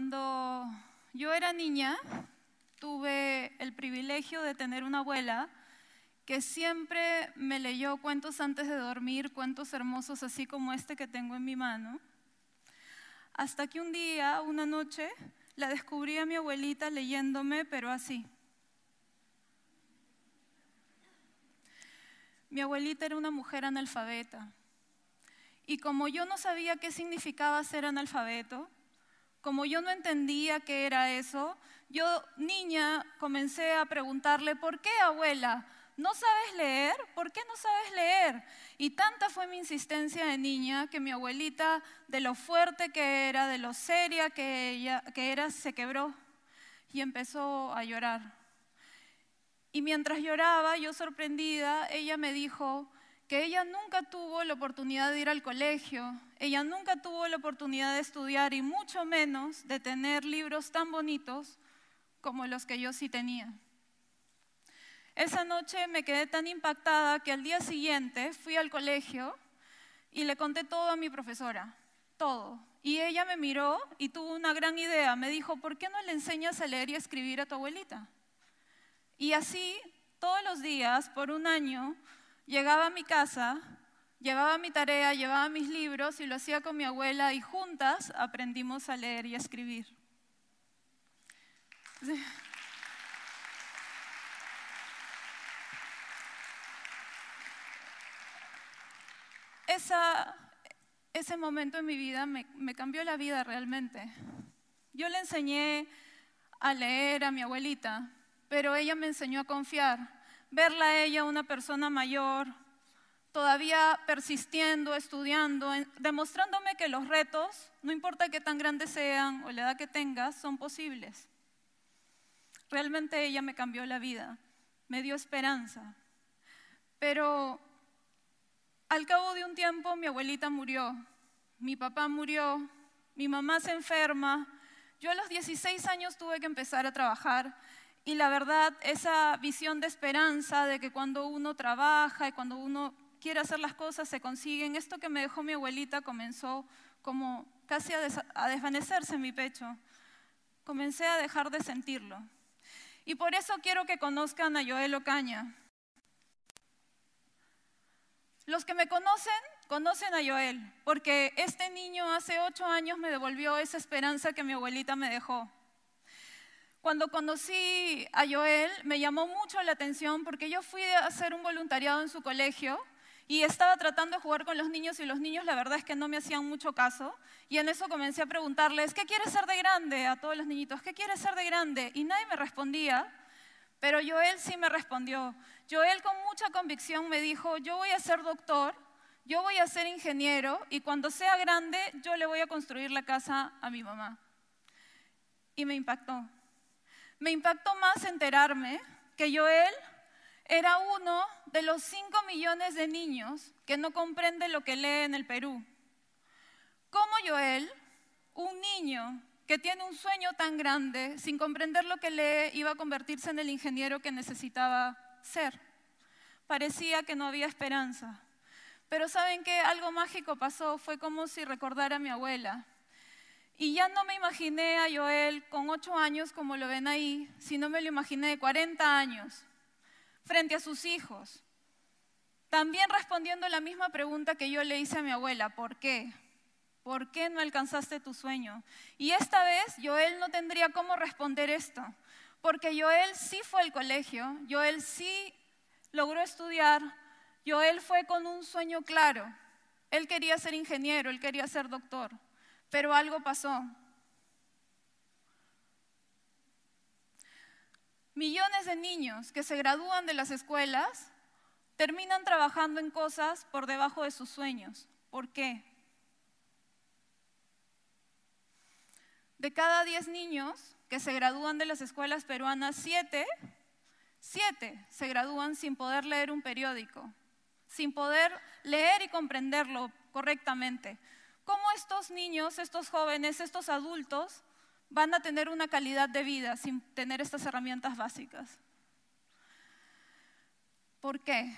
Cuando yo era niña, tuve el privilegio de tener una abuela que siempre me leyó cuentos antes de dormir, cuentos hermosos así como este que tengo en mi mano. Hasta que un día, una noche, la descubrí a mi abuelita leyéndome, pero así. Mi abuelita era una mujer analfabeta. Y como yo no sabía qué significaba ser analfabeto, como yo no entendía qué era eso, yo niña comencé a preguntarle, ¿por qué abuela? ¿No sabes leer? ¿Por qué no sabes leer? Y tanta fue mi insistencia de niña que mi abuelita, de lo fuerte que era, de lo seria que, ella, que era, se quebró y empezó a llorar. Y mientras lloraba, yo sorprendida, ella me dijo, que ella nunca tuvo la oportunidad de ir al colegio, ella nunca tuvo la oportunidad de estudiar y mucho menos de tener libros tan bonitos como los que yo sí tenía. Esa noche me quedé tan impactada que al día siguiente fui al colegio y le conté todo a mi profesora, todo. Y ella me miró y tuvo una gran idea. Me dijo, ¿por qué no le enseñas a leer y escribir a tu abuelita? Y así, todos los días, por un año, Llegaba a mi casa, llevaba mi tarea, llevaba mis libros y lo hacía con mi abuela y juntas aprendimos a leer y a escribir. ese momento en mi vida me cambió la vida realmente. Yo le enseñé a leer a mi abuelita, pero ella me enseñó a confiar verla a ella, una persona mayor, todavía persistiendo, estudiando, demostrándome que los retos, no importa qué tan grandes sean o la edad que tengas, son posibles. Realmente ella me cambió la vida, me dio esperanza. Pero al cabo de un tiempo mi abuelita murió, mi papá murió, mi mamá se enferma. Yo a los 16 años tuve que empezar a trabajar y la verdad, esa visión de esperanza de que cuando uno trabaja y cuando uno quiere hacer las cosas se consiguen, esto que me dejó mi abuelita comenzó como casi a, desvanecerse en mi pecho. Comencé a dejar de sentirlo. Y por eso quiero que conozcan a Joel Ocaña. Los que me conocen, conocen a Joel, porque este niño hace ocho años me devolvió esa esperanza que mi abuelita me dejó. Cuando conocí a Joel, me llamó mucho la atención porque yo fui a hacer un voluntariado en su colegio y estaba tratando de jugar con los niños y los niños la verdad es que no me hacían mucho caso y en eso comencé a preguntarles, ¿qué quieres ser de grande? A todos los niñitos, ¿qué quieres ser de grande? Y nadie me respondía, pero Joel sí me respondió. Joel con mucha convicción me dijo, yo voy a ser doctor, yo voy a ser ingeniero y cuando sea grande yo le voy a construir la casa a mi mamá. Y me impactó. Me impactó más enterarme que Joel era uno de los cinco millones de niños que no comprende lo que lee en el Perú. ¿Cómo Joel, un niño que tiene un sueño tan grande, sin comprender lo que lee, iba a convertirse en el ingeniero que necesitaba ser? Parecía que no había esperanza. Pero saben que algo mágico pasó, fue como si recordara a mi abuela. Y ya no me imaginé a Joel con ocho años, como lo ven ahí, sino me lo imaginé de 40 años, frente a sus hijos. También respondiendo la misma pregunta que yo le hice a mi abuela, ¿por qué? ¿Por qué no alcanzaste tu sueño? Y esta vez Joel no tendría cómo responder esto, porque Joel sí fue al colegio, Joel sí logró estudiar, Joel fue con un sueño claro. Él quería ser ingeniero, él quería ser doctor. Pero algo pasó. Millones de niños que se gradúan de las escuelas terminan trabajando en cosas por debajo de sus sueños. ¿Por qué? De cada 10 niños que se gradúan de las escuelas peruanas, 7, se gradúan sin poder leer un periódico, sin poder leer y comprenderlo correctamente, cómo estos niños, estos jóvenes, estos adultos van a tener una calidad de vida sin tener estas herramientas básicas. ¿Por qué?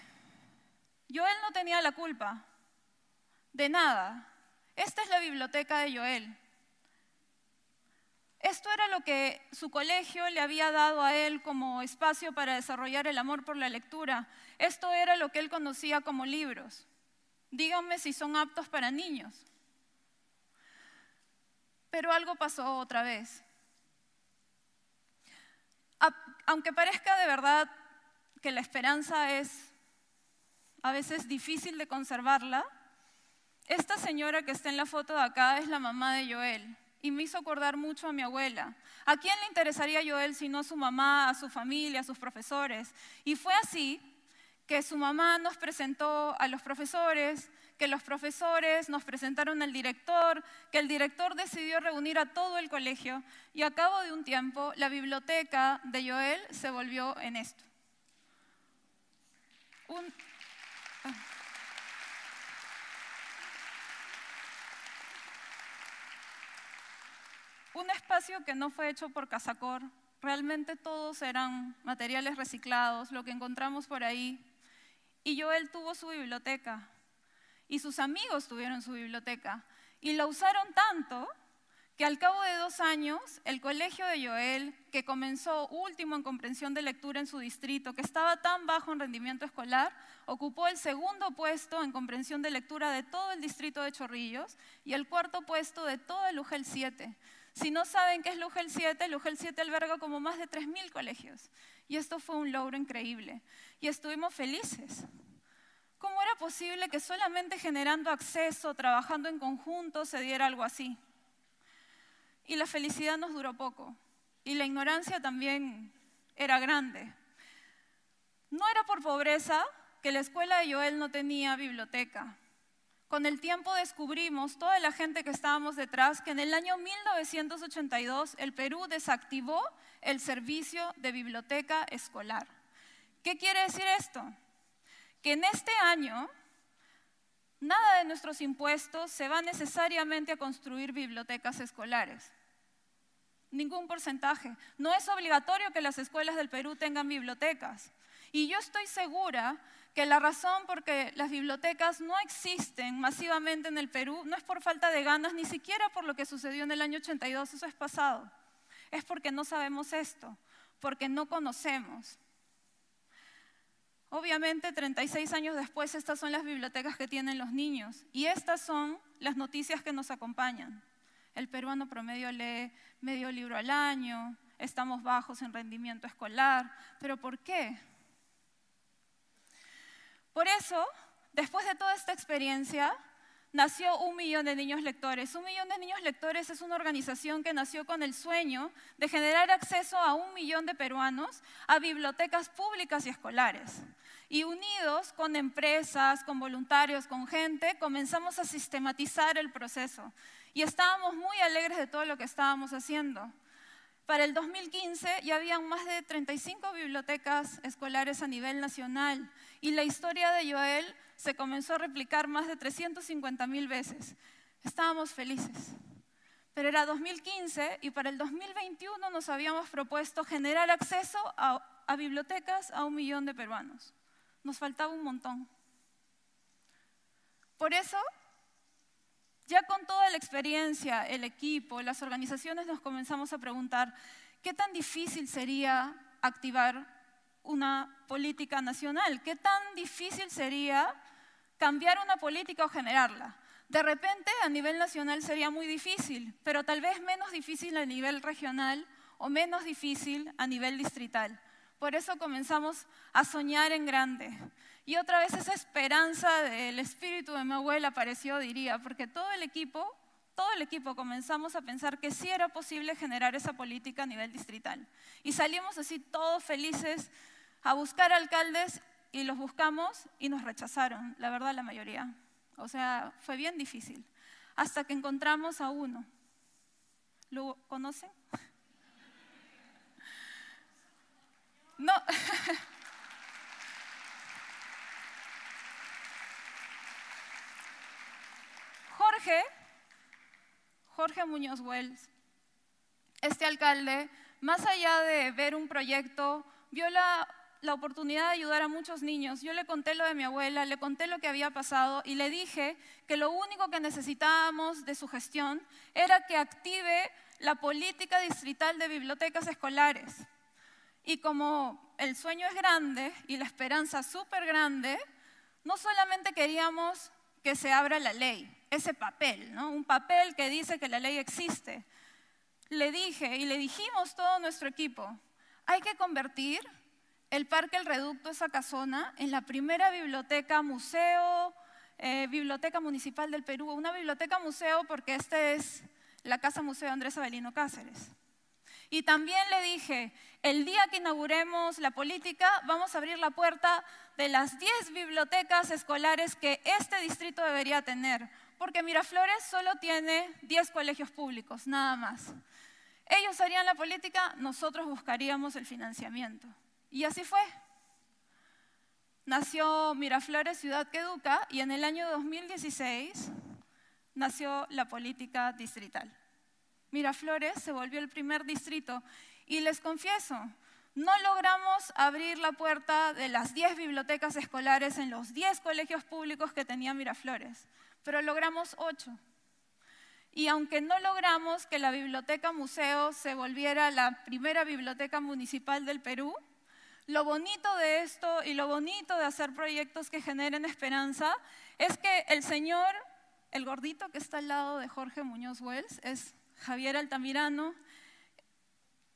Joel no tenía la culpa de nada. Esta es la biblioteca de Joel. Esto era lo que su colegio le había dado a él como espacio para desarrollar el amor por la lectura. Esto era lo que él conocía como libros. Díganme si son aptos para niños. Pero algo pasó otra vez. aunque parezca de verdad que la esperanza es a veces difícil de conservarla, esta señora que está en la foto de acá es la mamá de Joel y me hizo acordar mucho a mi abuela. ¿A quién le interesaría Joel si no a su mamá, a su familia, a sus profesores? Y fue así que su mamá nos presentó a los profesores, que los profesores nos presentaron al director, que el director decidió reunir a todo el colegio y a cabo de un tiempo la biblioteca de Joel se volvió en esto. Un... Ah. un espacio que no fue hecho por Casacor. Realmente todos eran materiales reciclados, lo que encontramos por ahí. Y Joel tuvo su biblioteca y sus amigos tuvieron su biblioteca. Y la usaron tanto que al cabo de dos años, el colegio de Joel, que comenzó último en comprensión de lectura en su distrito, que estaba tan bajo en rendimiento escolar, ocupó el segundo puesto en comprensión de lectura de todo el distrito de Chorrillos y el cuarto puesto de todo el UGEL 7. Si no saben qué es Lugel 7, Lugel 7 alberga como más de 3.000 colegios. Y esto fue un logro increíble. Y estuvimos felices. ¿Cómo era posible que solamente generando acceso, trabajando en conjunto, se diera algo así? Y la felicidad nos duró poco. Y la ignorancia también era grande. No era por pobreza que la escuela de Joel no tenía biblioteca. Con el tiempo descubrimos, toda la gente que estábamos detrás, que en el año 1982 el Perú desactivó el servicio de biblioteca escolar. ¿Qué quiere decir esto? que en este año nada de nuestros impuestos se va necesariamente a construir bibliotecas escolares. Ningún porcentaje. No es obligatorio que las escuelas del Perú tengan bibliotecas. Y yo estoy segura que la razón por que las bibliotecas no existen masivamente en el Perú no es por falta de ganas, ni siquiera por lo que sucedió en el año 82, eso es pasado. Es porque no sabemos esto, porque no conocemos. Obviamente, 36 años después, estas son las bibliotecas que tienen los niños y estas son las noticias que nos acompañan. El peruano promedio lee medio libro al año, estamos bajos en rendimiento escolar, pero ¿por qué? Por eso, después de toda esta experiencia, nació un millón de niños lectores. Un millón de niños lectores es una organización que nació con el sueño de generar acceso a un millón de peruanos a bibliotecas públicas y escolares. Y unidos con empresas, con voluntarios, con gente, comenzamos a sistematizar el proceso. Y estábamos muy alegres de todo lo que estábamos haciendo. Para el 2015 ya habían más de 35 bibliotecas escolares a nivel nacional y la historia de Joel se comenzó a replicar más de 350 mil veces. Estábamos felices. Pero era 2015 y para el 2021 nos habíamos propuesto generar acceso a, a bibliotecas a un millón de peruanos. Nos faltaba un montón. Por eso ya con toda la experiencia, el equipo, las organizaciones nos comenzamos a preguntar qué tan difícil sería activar una política nacional, qué tan difícil sería cambiar una política o generarla. De repente a nivel nacional sería muy difícil, pero tal vez menos difícil a nivel regional o menos difícil a nivel distrital. Por eso comenzamos a soñar en grande. Y otra vez esa esperanza del espíritu de mi abuela apareció, diría, porque todo el equipo, todo el equipo comenzamos a pensar que sí era posible generar esa política a nivel distrital. Y salimos así todos felices a buscar alcaldes y los buscamos y nos rechazaron, la verdad la mayoría. O sea, fue bien difícil. Hasta que encontramos a uno. ¿Lo conocen? No. Jorge, Muñoz Wells, este alcalde, más allá de ver un proyecto, vio la, la oportunidad de ayudar a muchos niños. Yo le conté lo de mi abuela, le conté lo que había pasado y le dije que lo único que necesitábamos de su gestión era que active la política distrital de bibliotecas escolares. Y como el sueño es grande y la esperanza súper grande, no solamente queríamos que se abra la ley, ese papel, Un papel que dice que la ley existe. Le dije y le dijimos todo nuestro equipo, hay que convertir el Parque El Reducto, esa casona, en la primera biblioteca, museo, eh, biblioteca municipal del Perú, una biblioteca museo porque esta es la Casa Museo Andrés Avelino Cáceres. Y también le dije, el día que inauguremos la política, vamos a abrir la puerta de las 10 bibliotecas escolares que este distrito debería tener, porque Miraflores solo tiene 10 colegios públicos, nada más. Ellos harían la política, nosotros buscaríamos el financiamiento. Y así fue. Nació Miraflores, ciudad que educa, y en el año 2016 nació la política distrital. Miraflores se volvió el primer distrito y les confieso, no logramos abrir la puerta de las 10 bibliotecas escolares en los 10 colegios públicos que tenía Miraflores, pero logramos 8. Y aunque no logramos que la biblioteca museo se volviera la primera biblioteca municipal del Perú, lo bonito de esto y lo bonito de hacer proyectos que generen esperanza es que el señor, el gordito que está al lado de Jorge Muñoz Wells, es Javier Altamirano,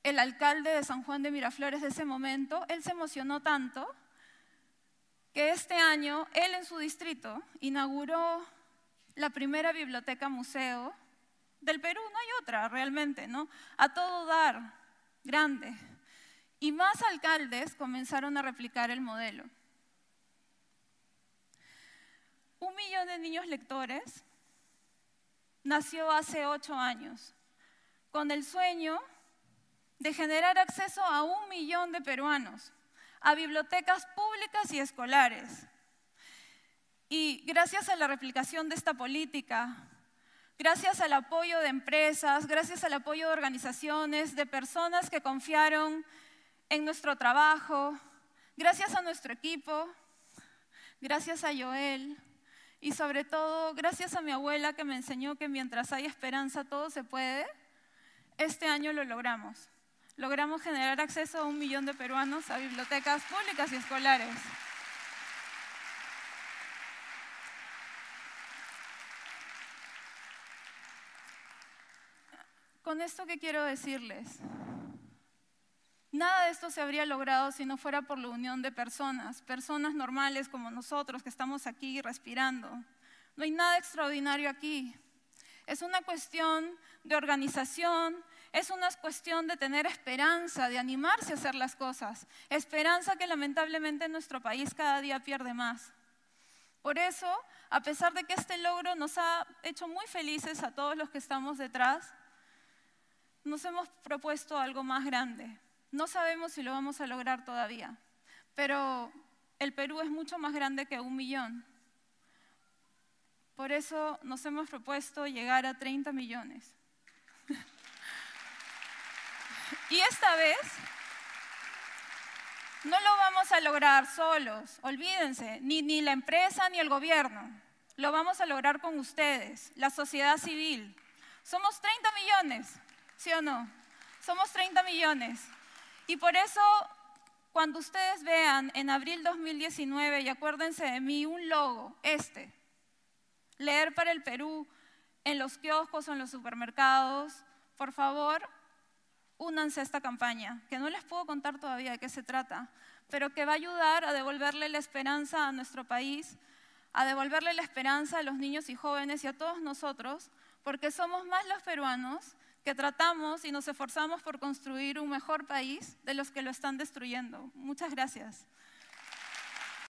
el alcalde de San Juan de Miraflores de ese momento, él se emocionó tanto que este año él en su distrito inauguró la primera biblioteca museo del Perú, no hay otra realmente, ¿no? A todo dar, grande. Y más alcaldes comenzaron a replicar el modelo. Un millón de niños lectores nació hace ocho años, con el sueño de generar acceso a un millón de peruanos, a bibliotecas públicas y escolares. Y gracias a la replicación de esta política, gracias al apoyo de empresas, gracias al apoyo de organizaciones, de personas que confiaron en nuestro trabajo, gracias a nuestro equipo, gracias a Joel y sobre todo gracias a mi abuela que me enseñó que mientras hay esperanza todo se puede, este año lo logramos logramos generar acceso a un millón de peruanos a bibliotecas públicas y escolares. Con esto que quiero decirles, nada de esto se habría logrado si no fuera por la unión de personas, personas normales como nosotros que estamos aquí respirando. No hay nada extraordinario aquí. Es una cuestión de organización, es una cuestión de tener esperanza, de animarse a hacer las cosas. Esperanza que lamentablemente nuestro país cada día pierde más. Por eso, a pesar de que este logro nos ha hecho muy felices a todos los que estamos detrás, nos hemos propuesto algo más grande. No sabemos si lo vamos a lograr todavía, pero el Perú es mucho más grande que un millón. Por eso nos hemos propuesto llegar a 30 millones. Y esta vez no lo vamos a lograr solos, olvídense, ni, la empresa ni el gobierno. Lo vamos a lograr con ustedes, la sociedad civil. Somos 30 millones, ¿sí o no? Somos 30 millones. Y por eso, cuando ustedes vean en abril 2019, y acuérdense de mí, un logo, este, leer para el Perú, en los kioscos o en los supermercados, por favor, únanse a esta campaña, que no les puedo contar todavía de qué se trata, pero que va a ayudar a devolverle la esperanza a nuestro país, a devolverle la esperanza a los niños y jóvenes y a todos nosotros, porque somos más los peruanos que tratamos y nos esforzamos por construir un mejor país de los que lo están destruyendo. Muchas gracias.